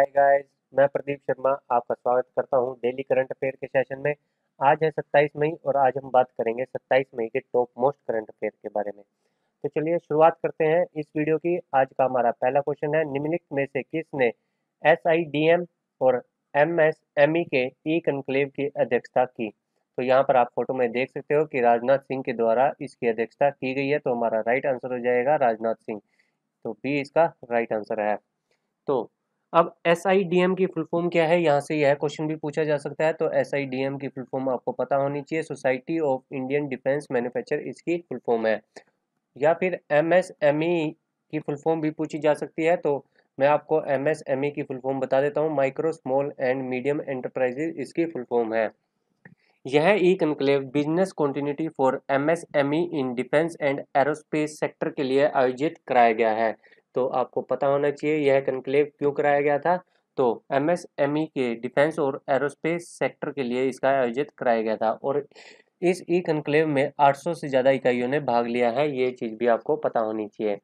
hi guys मैं प्रदीप शर्मा आपका स्वागत करता हूं डेली करंट अफेयर के सेशन में आज है 27 मई और आज हम बात करेंगे 27 मई के टॉप मोस्ट करंट अफेयर के बारे में तो चलिए शुरुआत करते हैं इस वीडियो की आज का हमारा पहला क्वेश्चन है निम्नलिखित में से किसने एस और एम e के ई कन्क्लेव की अध्यक्षता की तो यहाँ पर आप फोटो में देख सकते हो कि राजनाथ सिंह के द्वारा इसकी अध्यक्षता की गई है तो हमारा राइट आंसर हो जाएगा राजनाथ सिंह तो बी इसका राइट आंसर है तो अब एस की फुल फॉर्म क्या है यहाँ से यह क्वेश्चन भी पूछा जा सकता है तो एस की फुल फॉर्म आपको पता होनी चाहिए Society of Indian Defence Manufacture इसकी फुल फॉर्म है या फिर एम e की फुल फॉर्म भी पूछी जा सकती है तो मैं आपको एम e की फुल फॉर्म बता देता हूँ micro small and medium enterprises इसकी फुल फॉर्म है यह E conclave business continuity for E in defence and aerospace sector के लिए आयोजित कराया गया है तो आपको पता होना चाहिए यह कंक्लेव क्यों कराया गया था तो ई e के डिफेंस और एरोस्पेस सेक्टर के लिए इसका आयोजित कराया गया था और इस ई e कंक्लेव में 800 से ज़्यादा इकाइयों ने भाग लिया है ये चीज़ भी आपको पता होनी चाहिए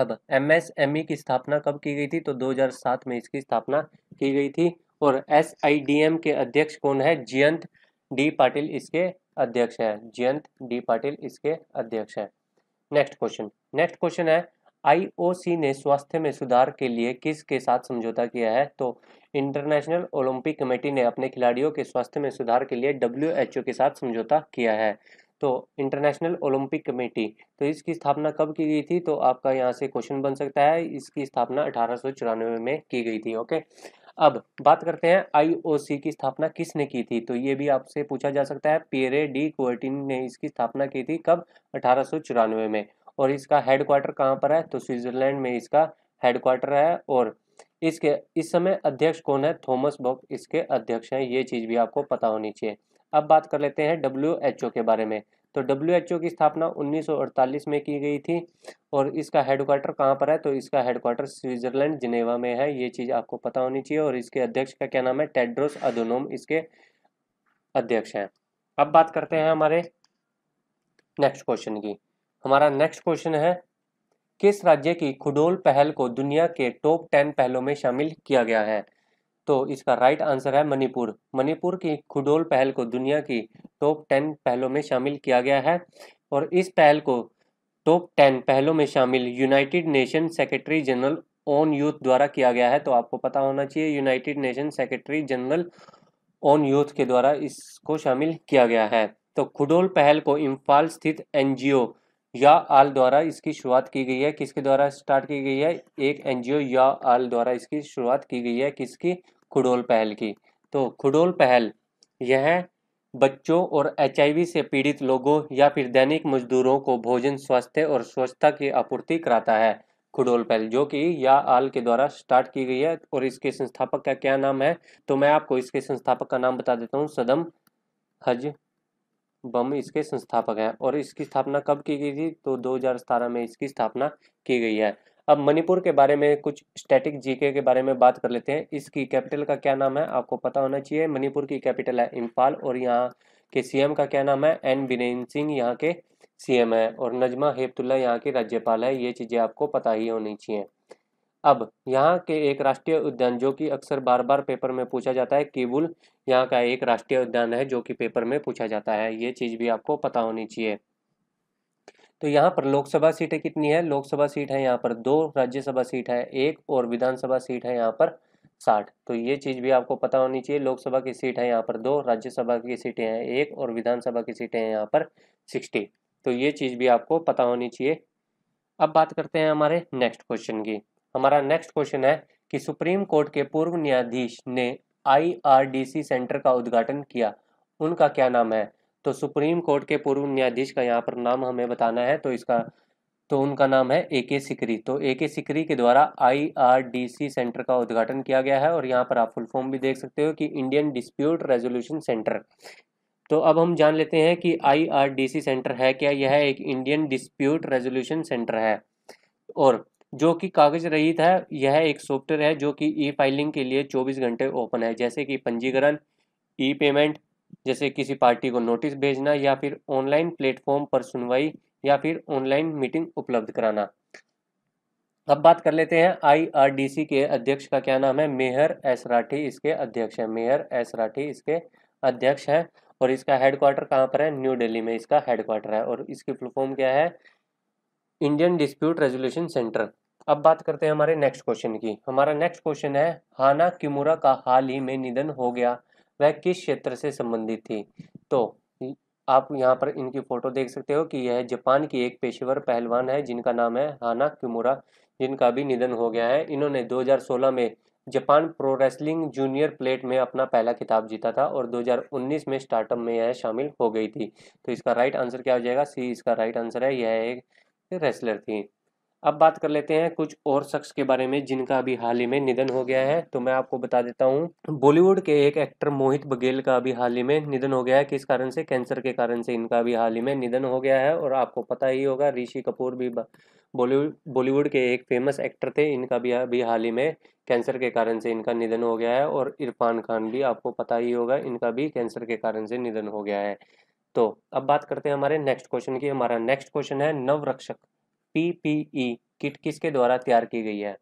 अब ई e की स्थापना कब की गई थी तो 2007 में इसकी स्थापना की गई थी और एम के अध्यक्ष कौन है जयंत डी पाटिल इसके अध्यक्ष है जयंत डी पाटिल इसके अध्यक्ष है नेक्स्ट क्वेश्चन नेक्स्ट क्वेश्चन है आईओसी ने स्वास्थ्य में सुधार के लिए किस के साथ समझौता किया है तो इंटरनेशनल ओलंपिक कमेटी ने अपने खिलाड़ियों के स्वास्थ्य में सुधार के लिए डब्ल्यू के साथ समझौता किया है तो इंटरनेशनल ओलंपिक कमेटी तो इसकी स्थापना कब की गई थी तो आपका यहाँ से क्वेश्चन बन सकता है इसकी स्थापना अठारह में की गई थी ओके अब बात करते हैं आईओसी की स्थापना किसने की थी तो ये भी आपसे पूछा जा सकता है पियरे डी कोटिन ने इसकी स्थापना की थी कब अठारह में और इसका हेड क्वार्टर कहाँ पर है तो स्विट्जरलैंड में इसका हेड क्वार्टर है और इसके इस समय अध्यक्ष कौन है थॉमस बॉक इसके अध्यक्ष हैं ये चीज़ भी आपको पता होनी चाहिए अब बात कर लेते हैं डब्ल्यू एच ओ के बारे में तो डब्ल्यू एच ओ की स्थापना 1948 में की गई थी और इसका हेडक्वार्टर कहाँ पर है तो इसका हेडक्वार्टर स्विट्जरलैंड जिनेवा में है ये चीज़ आपको पता होनी चाहिए और इसके अध्यक्ष का क्या नाम है टेड्रोस अदोनोम इसके अध्यक्ष हैं अब बात करते हैं हमारे नेक्स्ट क्वेश्चन की हमारा नेक्स्ट क्वेश्चन है किस राज्य की खुडोल पहल को दुनिया के टॉप टेन पहलों में शामिल किया गया है तो इसका राइट आंसर है मणिपुर मणिपुर की खुडोल पहल को दुनिया की टॉप टेन पहलों में शामिल किया गया है और इस पहल को टॉप टेन पहलों में शामिल United Nation Secretary General on Youth द्वारा किया गया है तो आपको पता होना चाहिए United Nation Secretary General on Youth के द्वारा इसको शामिल किया गया है तो खुडोल पहल को इम्फाल स्थित एनजीओ या आल द्वारा इसकी शुरुआत की गई है किसके द्वारा स्टार्ट की गई है एक एनजीओ या आल द्वारा इसकी शुरुआत की गई है किसकी खुडोल पहल की तो खुडोल पहल यह बच्चों और एच से पीड़ित लोगों या फिर दैनिक मजदूरों को भोजन स्वास्थ्य और स्वच्छता की आपूर्ति कराता है खुडोल पहल जो कि या आल के द्वारा स्टार्ट की गई है और इसके संस्थापक का क्या नाम है तो मैं आपको इसके संस्थापक का नाम बता देता हूँ सदम हज बम इसके संस्थापक हैं और इसकी स्थापना कब की गई थी तो दो में इसकी स्थापना की गई है अब मणिपुर के बारे में कुछ स्टैटिक जीके के बारे में बात कर लेते हैं इसकी कैपिटल का क्या नाम है आपको पता होना चाहिए मणिपुर की कैपिटल है इम्फाल और यहाँ के सीएम का क्या नाम है एन बीरेन सिंह यहाँ के सीएम है और नजमा हेपतुल्ला यहाँ की राज्यपाल है ये चीज़ें आपको पता ही होनी चाहिए अब यहाँ के एक राष्ट्रीय उद्यान जो कि अक्सर बार बार पेपर में पूछा जाता है केबुल यहाँ का एक राष्ट्रीय उद्यान है जो कि पेपर में पूछा जाता है ये चीज़ भी आपको पता होनी चाहिए तो यहाँ पर लोकसभा सीटें कितनी है लोकसभा सीट है यहाँ पर दो राज्यसभा सीट है एक और विधानसभा सीट है यहाँ पर साठ तो ये चीज़ भी आपको पता होनी चाहिए लोकसभा की सीट है यहाँ पर दो राज्यसभा की सीटें हैं एक और विधानसभा की सीटें हैं यहाँ पर सिक्सटी तो ये चीज़ भी आपको पता होनी चाहिए अब बात करते हैं हमारे नेक्स्ट क्वेश्चन की हमारा नेक्स्ट क्वेश्चन है कि सुप्रीम कोर्ट के पूर्व न्यायाधीश ने आईआरडीसी सेंटर का उद्घाटन किया उनका क्या नाम है तो सुप्रीम कोर्ट के पूर्व न्यायाधीश का यहाँ पर नाम हमें बताना है तो इसका तो उनका नाम है ए के सिकरी तो ए के सिकरी के द्वारा आईआरडीसी सेंटर का उद्घाटन किया गया है और यहाँ पर आप फुल फॉर्म भी देख सकते हो कि इंडियन डिस्प्यूट रेजोल्यूशन सेंटर तो अब हम जान लेते हैं कि आईआरडीसी सेंटर है क्या यह एक इंडियन डिस्प्यूट रेजोल्यूशन सेंटर है और जो कि कागज रहित है यह एक सॉफ्टवेयर है जो कि ई फाइलिंग के लिए 24 घंटे ओपन है जैसे कि पंजीकरण ई पेमेंट जैसे किसी पार्टी को नोटिस भेजना या फिर ऑनलाइन प्लेटफॉर्म पर सुनवाई या फिर ऑनलाइन मीटिंग उपलब्ध कराना अब बात कर लेते हैं आईआरडीसी के अध्यक्ष का क्या नाम है मेहर एस राठी इसके अध्यक्ष है मेहर एस राठी इसके अध्यक्ष हैं और इसका हेडक्वार्टर कहाँ पर है न्यू दिल्ली में इसका हेडक्वार्टर है और इसकी फुलफॉर्म क्या है इंडियन डिस्प्यूट रेजोल्यूशन सेंटर अब बात करते हैं हमारे नेक्स्ट क्वेश्चन की हमारा नेक्स्ट क्वेश्चन है हाना किमुरा का हाल ही में निधन हो गया वह किस क्षेत्र से संबंधित थी तो आप यहाँ पर इनकी फ़ोटो देख सकते हो कि यह जापान की एक पेशेवर पहलवान है जिनका नाम है हाना किमुरा जिनका भी निधन हो गया है इन्होंने 2016 में Japan Pro Wrestling Junior Plate में अपना पहला खिताब जीता था और 2019 में स्टार्टअप में यह शामिल हो गई थी तो इसका राइट आंसर क्या हो जाएगा सी इसका राइट आंसर है यह एक रेसलर थी अब बात कर लेते हैं कुछ और शख्स के बारे में जिनका अभी हाल ही में निधन हो गया है तो मैं आपको बता देता हूँ बॉलीवुड के एक एक्टर मोहित बघेल का अभी हाल ही में निधन हो गया है किस कारण से कैंसर के कारण से इनका अभी हाल ही में निधन हो गया है और आपको पता ही होगा ऋषि कपूर भी बॉलीवुड बॉलीवुड के एक फेमस एक्टर थे इनका भी अभी हाल ही में कैंसर के कारण से इनका निधन हो गया है और इरफान खान भी आपको पता ही होगा इनका भी कैंसर के कारण से निधन हो गया है तो अब बात करते हैं हमारे नेक्स्ट क्वेश्चन की हमारा नेक्स्ट क्वेश्चन है नवरक्षक पीपीई e, किट किसके द्वारा तैयार की गई है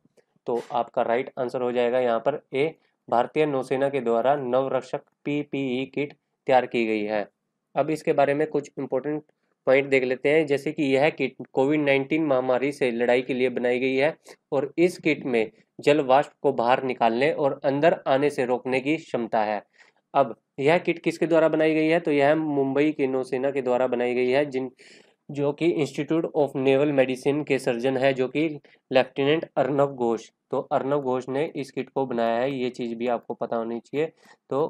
तो आपका राइट आंसर हो जाएगा यहाँ पर ए भारतीय नौसेना के द्वारा नवरक्षक पीपीई e किट तैयार की गई है अब इसके बारे में कुछ इंपॉर्टेंट पॉइंट देख लेते हैं जैसे कि यह किट कोविड नाइन्टीन महामारी से लड़ाई के लिए बनाई गई है और इस किट में जल वाष्प को बाहर निकालने और अंदर आने से रोकने की क्षमता है अब यह किट किसके द्वारा बनाई गई है तो यह मुंबई के नौसेना के द्वारा बनाई गई है जिन जो कि इंस्टीट्यूट ऑफ नेवल मेडिसिन के सर्जन है जो कि लेफ्टिनेंट अर्नब घोष तो अर्नब घोष ने इस किट को बनाया है ये चीज़ भी आपको पता होनी चाहिए तो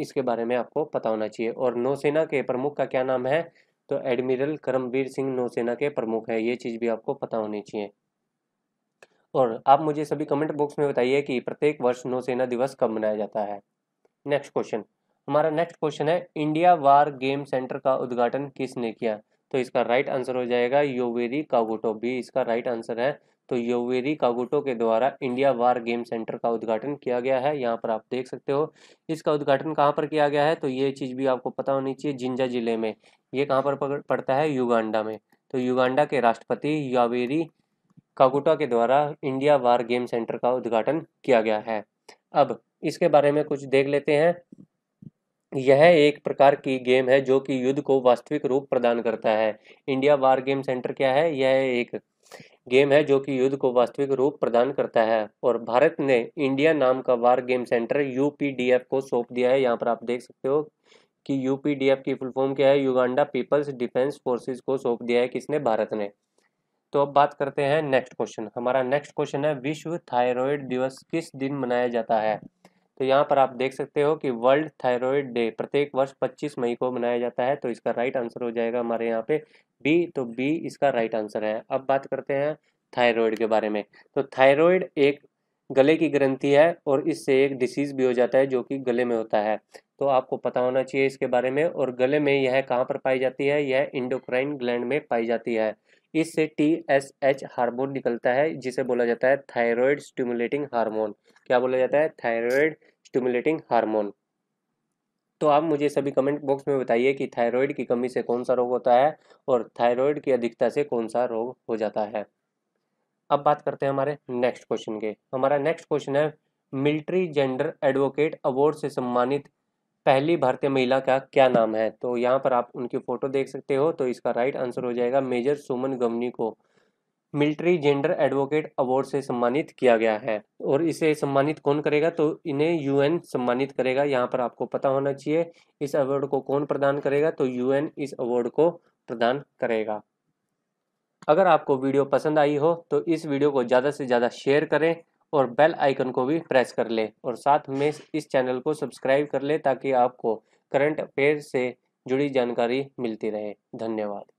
इसके बारे में आपको पता होना चाहिए और नौसेना के प्रमुख का क्या नाम है तो एडमिरल करमवीर सिंह नौसेना के प्रमुख है ये चीज़ भी आपको पता होनी चाहिए और आप मुझे सभी कमेंट बॉक्स में बताइए कि प्रत्येक वर्ष नौसेना दिवस कब मनाया जाता है नेक्स्ट क्वेश्चन हमारा नेक्स्ट क्वेश्चन है इंडिया वार गेम सेंटर का उद्घाटन किसने किया तो इसका राइट आंसर हो जाएगा योवेरी कागुटो भी इसका राइट आंसर है तो योवेरी कागुटो के द्वारा इंडिया वार गेम सेंटर का उद्घाटन किया गया है यहाँ पर आप देख सकते हो इसका उद्घाटन कहाँ पर किया गया है तो ये चीज़ भी आपको पता होनी चाहिए जिंजा जिले में ये कहाँ पर पड़ता है युगांडा में तो युगांडा के राष्ट्रपति यावेरी कागुटा के द्वारा इंडिया वार गेम सेंटर का उद्घाटन किया गया है अब इसके बारे में कुछ देख लेते हैं यह एक प्रकार की गेम है जो कि युद्ध को वास्तविक रूप प्रदान करता है इंडिया वार गेम सेंटर क्या है यह एक गेम है जो कि युद्ध को वास्तविक रूप प्रदान करता है और भारत ने इंडिया नाम का वार गेम सेंटर यूपीडीएफ को सौंप दिया है यहाँ पर आप देख सकते हो कि यूपीडीएफ की फुल फॉर्म क्या है युगांडा पीपल्स डिफेंस फोर्सेस को सौंप दिया है किसने भारत ने तो अब बात करते हैं नेक्स्ट क्वेश्चन हमारा नेक्स्ट क्वेश्चन है विश्व थायरॉयड दिवस किस दिन मनाया जाता है तो यहाँ पर आप देख सकते हो कि वर्ल्ड थायराइड डे प्रत्येक वर्ष 25 मई को मनाया जाता है तो इसका राइट आंसर हो जाएगा हमारे यहाँ पे बी तो बी इसका राइट आंसर है अब बात करते हैं थायराइड के बारे में तो थायराइड एक गले की ग्रंथि है और इससे एक डिसीज़ भी हो जाता है जो कि गले में होता है तो आपको पता होना चाहिए इसके बारे में और गले में यह कहाँ पर पाई जाती है यह इंडोक्राइन ग्लैंड में पाई जाती है इससे टी एस एच हार्मोन निकलता है जिसे बोला जाता है थायराइड स्टिमुलेटिंग हार्मोन क्या बोला जाता है थायराइड स्टिमुलेटिंग हार्मोन तो आप मुझे सभी कमेंट बॉक्स में बताइए कि थायराइड की कमी से कौन सा रोग होता है और थायराइड की अधिकता से कौन सा रोग हो जाता है अब बात करते हैं हमारे नेक्स्ट क्वेश्चन के हमारा नेक्स्ट क्वेश्चन है मिलिट्री जेंडर एडवोकेट अवार्ड से सम्मानित पहली भारतीय महिला का क्या नाम है तो यहाँ पर आप उनकी फ़ोटो देख सकते हो तो इसका राइट आंसर हो जाएगा मेजर सुमन गवनी को मिलिट्री जेंडर एडवोकेट अवार्ड से सम्मानित किया गया है और इसे सम्मानित कौन करेगा तो इन्हें यूएन सम्मानित करेगा यहाँ पर आपको पता होना चाहिए इस अवार्ड को कौन प्रदान करेगा तो यूएन इस अवार्ड को प्रदान करेगा अगर आपको वीडियो पसंद आई हो तो इस वीडियो को ज़्यादा से ज़्यादा शेयर करें और बेल आइकन को भी प्रेस कर लें और साथ में इस चैनल को सब्सक्राइब कर लें ताकि आपको करंट अफेयर से जुड़ी जानकारी मिलती रहे धन्यवाद